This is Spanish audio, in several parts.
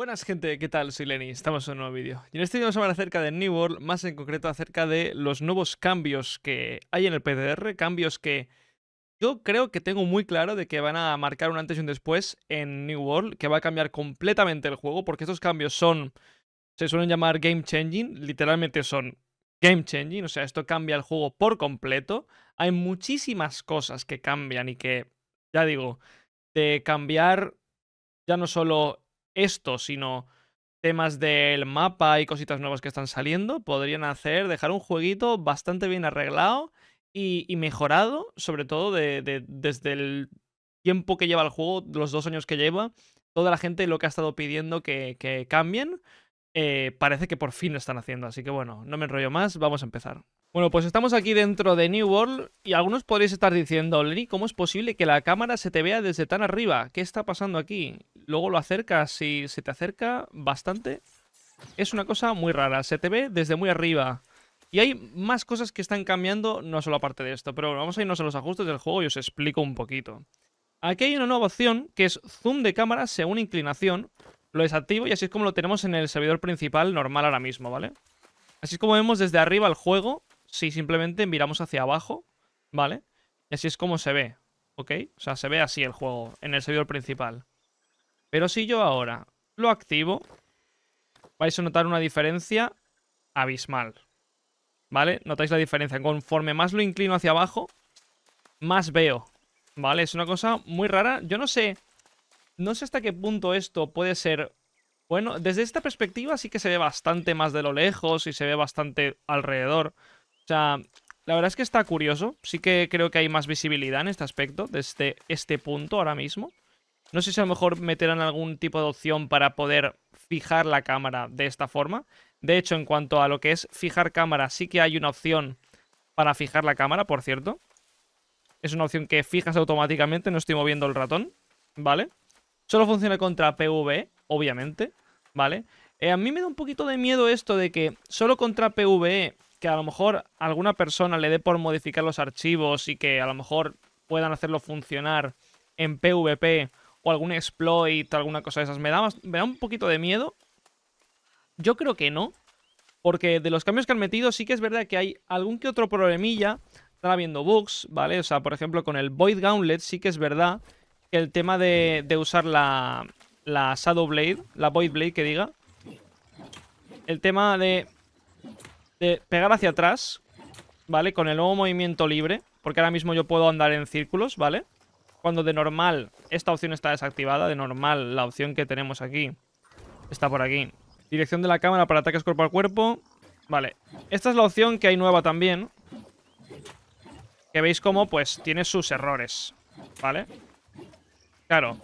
Buenas gente, ¿qué tal? Soy Lenny, estamos en un nuevo vídeo. Y en este vídeo vamos a hablar acerca de New World, más en concreto acerca de los nuevos cambios que hay en el PDR, cambios que yo creo que tengo muy claro de que van a marcar un antes y un después en New World, que va a cambiar completamente el juego, porque estos cambios son, se suelen llamar game changing, literalmente son game changing, o sea, esto cambia el juego por completo. Hay muchísimas cosas que cambian y que, ya digo, de cambiar ya no solo esto, sino temas del mapa y cositas nuevas que están saliendo, podrían hacer, dejar un jueguito bastante bien arreglado y, mejorado, sobre todo desde el tiempo que lleva el juego, los dos años que lleva, toda la gente lo que ha estado pidiendo que, cambien, eh, parece que por fin lo están haciendo. Así que bueno, no me enrollo más, vamos a empezar. Bueno, pues estamos aquí dentro de New World y algunos podréis estar diciendo, Lenny, ¿cómo es posible que la cámara se te vea desde tan arriba? ¿Qué está pasando aquí? luego lo acercas y se te acerca bastante. Es una cosa muy rara, se te ve desde muy arriba. Y hay más cosas que están cambiando, no solo aparte de esto, pero vamos a irnos a los ajustes del juego y os explico un poquito. Aquí hay una nueva opción que es zoom de cámara según inclinación. Lo desactivo y así es como lo tenemos en el servidor principal normal ahora mismo, ¿vale? Así es como vemos desde arriba el juego si simplemente miramos hacia abajo, ¿vale? Y así es como se ve, ¿ok? O sea, se ve así el juego en el servidor principal. Pero si yo ahora lo activo, vais a notar una diferencia abismal. ¿Vale? ¿Notáis la diferencia? Conforme más lo inclino hacia abajo, más veo. ¿Vale? Es una cosa muy rara. Yo no sé... No sé hasta qué punto esto puede ser... Bueno, desde esta perspectiva sí que se ve bastante más de lo lejos y se ve bastante alrededor. O sea, la verdad es que está curioso. Sí que creo que hay más visibilidad en este aspecto, desde este punto ahora mismo. No sé si a lo mejor meterán algún tipo de opción para poder fijar la cámara de esta forma. De hecho, en cuanto a lo que es fijar cámara, sí que hay una opción para fijar la cámara, por cierto. Es una opción que fijas automáticamente, no estoy moviendo el ratón, ¿vale? Solo funciona contra PvE, obviamente, ¿vale? Eh, a mí me da un poquito de miedo esto de que solo contra PvE, que a lo mejor alguna persona le dé por modificar los archivos y que a lo mejor puedan hacerlo funcionar en PvP o algún exploit, alguna cosa de esas. Me da, un poquito de miedo. Yo creo que no, porque de los cambios que han metido sí que es verdad que hay algún que otro problemilla. Están habiendo bugs, ¿vale? O sea, por ejemplo, con el Void Gauntlet sí que es verdad que el tema de, usar la, la Shadow Blade, la Void Blade que diga, el tema de, de pegar hacia atrás, ¿vale? Con el nuevo movimiento libre, porque ahora mismo yo puedo andar en círculos, ¿vale? vale cuando de normal esta opción está desactivada, de normal la opción que tenemos aquí está por aquí. Dirección de la cámara para ataques cuerpo a cuerpo. Vale, esta es la opción que hay nueva también. Que veis cómo, pues, tiene sus errores, ¿vale? Claro,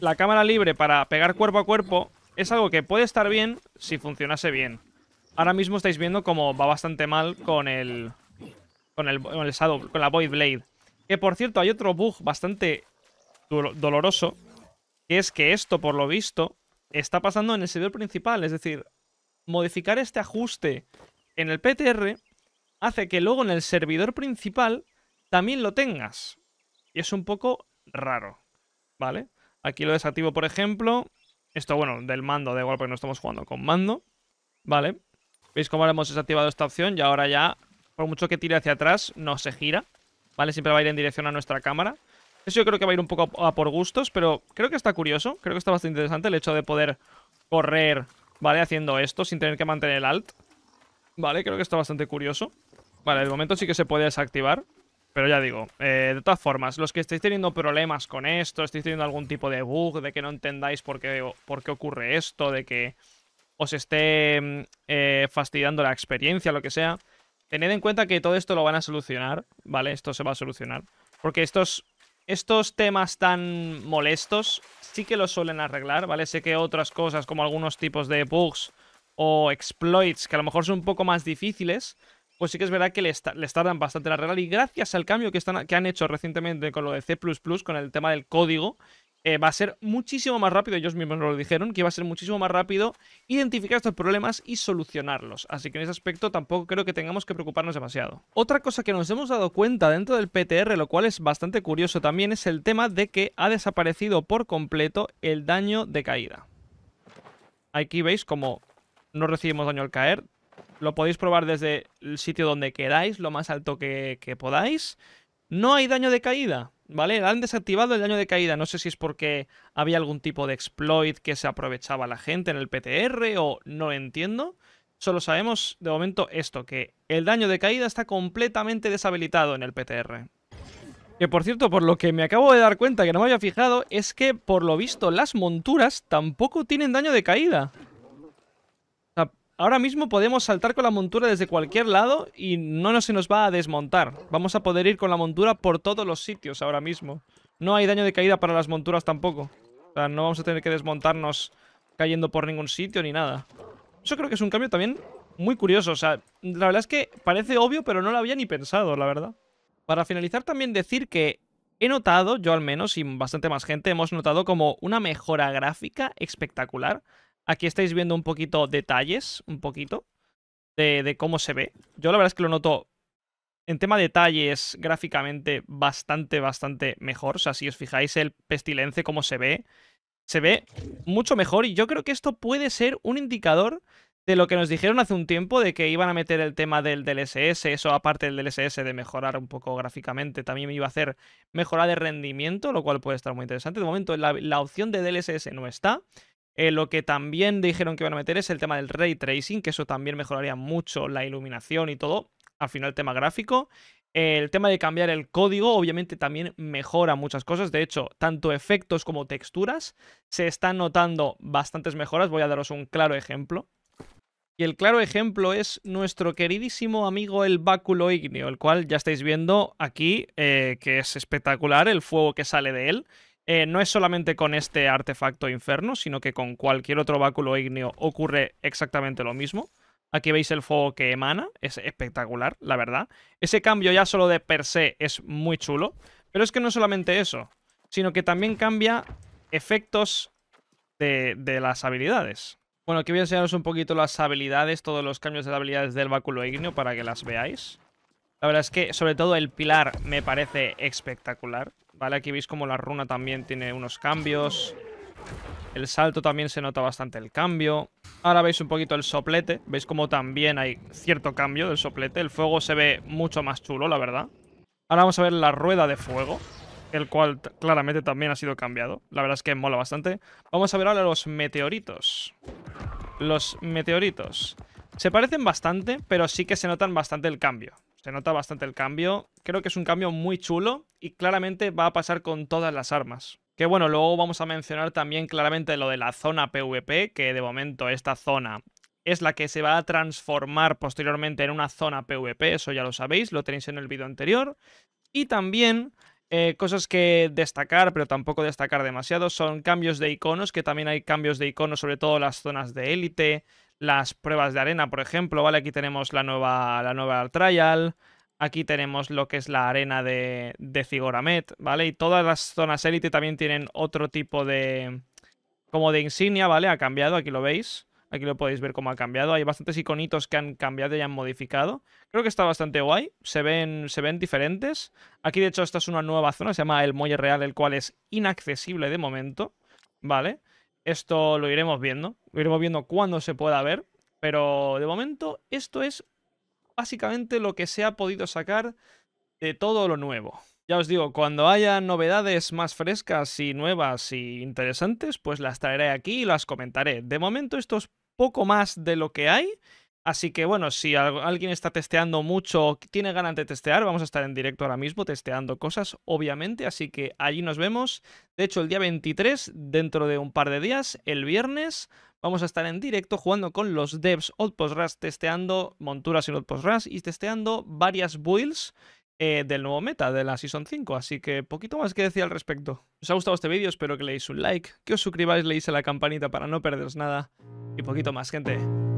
la cámara libre para pegar cuerpo a cuerpo es algo que puede estar bien si funcionase bien. Ahora mismo estáis viendo cómo va bastante mal con el... Con el, con con la Void Blade. Que por cierto, hay otro bug bastante doloroso, que es que esto, por lo visto, está pasando en el servidor principal. Es decir, modificar este ajuste en el PTR hace que luego en el servidor principal también lo tengas. Y es un poco raro, ¿vale? Aquí lo desactivo, por ejemplo. Esto, bueno, del mando, de igual, porque no estamos jugando con mando. ¿Vale? ¿Veis cómo ahora hemos desactivado esta opción? Y ahora ya, por mucho que tire hacia atrás, no se gira. ¿vale? Siempre va a ir en dirección a nuestra cámara. Eso yo creo que va a ir un poco a, por gustos, pero creo que está curioso, creo que está bastante interesante el hecho de poder correr, ¿vale? Haciendo esto sin tener que mantener el alt, ¿vale? Creo que está bastante curioso. Vale, de momento sí que se puede desactivar, pero ya digo, eh, de todas formas, los que estéis teniendo problemas con esto, estéis teniendo algún tipo de bug, de que no entendáis por qué, por qué ocurre esto, de que os esté mm, eh, fastidiando la experiencia, lo que sea, Tened en cuenta que todo esto lo van a solucionar, ¿vale? Esto se va a solucionar. Porque estos, estos temas tan molestos sí que los suelen arreglar, ¿vale? Sé que otras cosas como algunos tipos de bugs o exploits que a lo mejor son un poco más difíciles, pues sí que es verdad que les, tardan bastante en arreglar. Y gracias al cambio que, están, que han hecho recientemente con lo de C++, con el tema del código, eh, va a ser muchísimo más rápido, ellos mismos nos lo dijeron, que va a ser muchísimo más rápido identificar estos problemas y solucionarlos. Así que en ese aspecto tampoco creo que tengamos que preocuparnos demasiado. Otra cosa que nos hemos dado cuenta dentro del PTR, lo cual es bastante curioso también, es el tema de que ha desaparecido por completo el daño de caída. Aquí veis como no recibimos daño al caer. Lo podéis probar desde el sitio donde queráis, lo más alto que podáis. No hay daño de caída, ¿vale? Han desactivado el daño de caída. No sé si es porque había algún tipo de exploit que se aprovechaba la gente en el PTR o no entiendo. Solo sabemos de momento esto, que el daño de caída está completamente deshabilitado en el PTR. Que por cierto, por lo que me acabo de dar cuenta que no me había fijado, es que por lo visto las monturas tampoco tienen daño de caída. Ahora mismo podemos saltar con la montura desde cualquier lado y no se nos va a desmontar. Vamos a poder ir con la montura por todos los sitios ahora mismo. No hay daño de caída para las monturas tampoco. O sea, no vamos a tener que desmontarnos cayendo por ningún sitio ni nada. Eso creo que es un cambio también muy curioso. O sea, la verdad es que parece obvio, pero no lo había ni pensado, la verdad. Para finalizar, también decir que he notado, yo al menos, y bastante más gente, hemos notado como una mejora gráfica espectacular Aquí estáis viendo un poquito detalles, un poquito, de, cómo se ve. Yo la verdad es que lo noto en tema detalles gráficamente bastante, bastante mejor. O sea, si os fijáis el pestilence, cómo se ve, se ve mucho mejor. Y yo creo que esto puede ser un indicador de lo que nos dijeron hace un tiempo de que iban a meter el tema del DLSS, eso aparte del DLSS de mejorar un poco gráficamente, también iba a hacer mejora de rendimiento, lo cual puede estar muy interesante. De momento la, la opción de DLSS no está, eh, lo que también dijeron que iban a meter es el tema del ray tracing, que eso también mejoraría mucho la iluminación y todo. Al final, el tema gráfico. el tema de cambiar el código, obviamente, también mejora muchas cosas. De hecho, tanto efectos como texturas se están notando bastantes mejoras. Voy a daros un claro ejemplo. Y el claro ejemplo es nuestro queridísimo amigo el báculo Igneo, el cual ya estáis viendo aquí, eh, que es espectacular el fuego que sale de él. Eh, no es solamente con este artefacto inferno, sino que con cualquier otro báculo ígneo ocurre exactamente lo mismo. Aquí veis el fuego que emana, es espectacular, la verdad. Ese cambio ya solo de per se es muy chulo, pero es que no es solamente eso, sino que también cambia efectos de, las habilidades. Bueno, aquí voy a enseñaros un poquito las habilidades, todos los cambios de habilidades del báculo ígneo para que las veáis. La verdad es que sobre todo el pilar me parece espectacular. Vale, aquí veis como la runa también tiene unos cambios. El salto también se nota bastante el cambio. Ahora veis un poquito el soplete. Veis como también hay cierto cambio del soplete. El fuego se ve mucho más chulo, la verdad. Ahora vamos a ver la rueda de fuego. El cual claramente también ha sido cambiado. La verdad es que mola bastante. Vamos a ver ahora los meteoritos. Los meteoritos. Se parecen bastante, pero sí que se notan bastante el cambio. Se nota bastante el cambio. Creo que es un cambio muy chulo y claramente va a pasar con todas las armas. Que bueno, luego vamos a mencionar también claramente lo de la zona PvP, que de momento esta zona es la que se va a transformar posteriormente en una zona PvP, eso ya lo sabéis, lo tenéis en el vídeo anterior. Y también eh, cosas que destacar, pero tampoco destacar demasiado, son cambios de iconos, que también hay cambios de iconos, sobre todo las zonas de élite, las pruebas de arena, por ejemplo, ¿vale? Aquí tenemos la nueva, la nueva trial, aquí tenemos lo que es la arena de, de Cigoramet, ¿vale? Y todas las zonas élite también tienen otro tipo de... como de insignia, ¿vale? Ha cambiado, aquí lo veis. Aquí lo podéis ver cómo ha cambiado. Hay bastantes iconitos que han cambiado y han modificado. Creo que está bastante guay. Se ven, se ven diferentes. Aquí, de hecho, esta es una nueva zona. Se llama el Muelle Real, el cual es inaccesible de momento. ¿Vale? Esto lo iremos viendo, lo iremos viendo cuando se pueda ver, pero de momento esto es básicamente lo que se ha podido sacar de todo lo nuevo. Ya os digo, cuando haya novedades más frescas y nuevas y interesantes, pues las traeré aquí y las comentaré. De momento esto es poco más de lo que hay Así que bueno, si alguien está testeando mucho tiene ganas de testear, vamos a estar en directo ahora mismo testeando cosas, obviamente. Así que allí nos vemos. De hecho, el día 23, dentro de un par de días, el viernes, vamos a estar en directo jugando con los devs Outpost Rush, testeando monturas en post Rush y testeando varias builds eh, del nuevo meta de la Season 5. Así que poquito más que decir al respecto. Si os ha gustado este vídeo, espero que leéis un like, que os suscribáis, le a la campanita para no perderos nada. Y poquito más, gente.